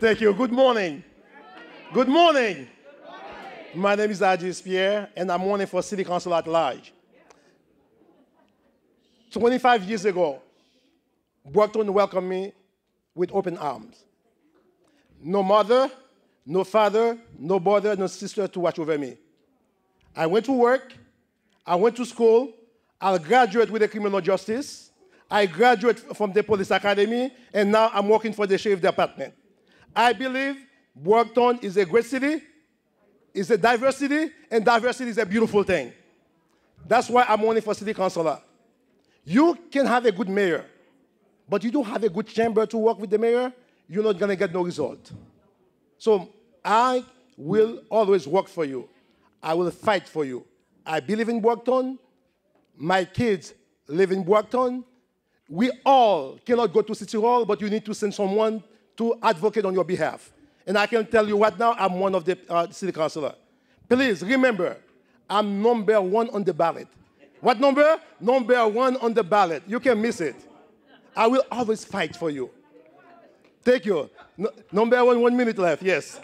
Thank you. Good morning. Good morning. Good morning. My name is Ajis Pierre, and I'm running for City Council at large. 25 years ago, Brockton welcomed me with open arms. No mother, no father, no brother, no sister to watch over me. I went to work, I went to school, I'll graduate with a criminal justice, I graduate from the police academy, and now I'm working for the sheriff department. I believe Workton is a great city, it's a diversity, and diversity is a beautiful thing. That's why I'm running for city councilor. You can have a good mayor, but you don't have a good chamber to work with the mayor, you're not gonna get no result. So I will always work for you. I will fight for you. I believe in Brockton. My kids live in Brockton. We all cannot go to City Hall, but you need to send someone to advocate on your behalf. And I can tell you right now, I'm one of the uh, city councilor. Please remember, I'm number one on the ballot. What number? Number one on the ballot. You can miss it. I will always fight for you. Thank you. No, number one, one minute left. Yes.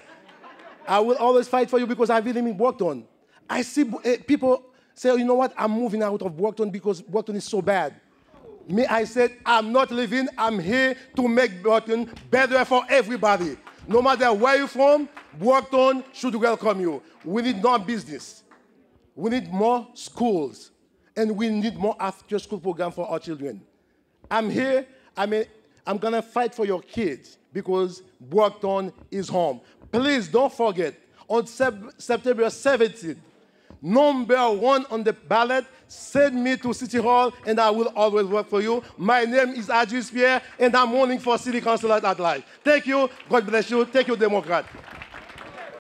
I will always fight for you because I really in Brockton. I see eh, people say, you know what, I'm moving out of Brockton because Brockton is so bad. Me, I said, I'm not leaving. I'm here to make Burton better for everybody. No matter where you're from, Burton should welcome you. We need more business. We need more schools. And we need more after school program for our children. I'm here. I mean, I'm going to fight for your kids because Burton is home. Please don't forget, on September 17th, number one on the ballot. Send me to City Hall and I will always work for you. My name is Adjus Pierre and I'm running for City Council at large. Thank you. God bless you. Thank you, Democrat.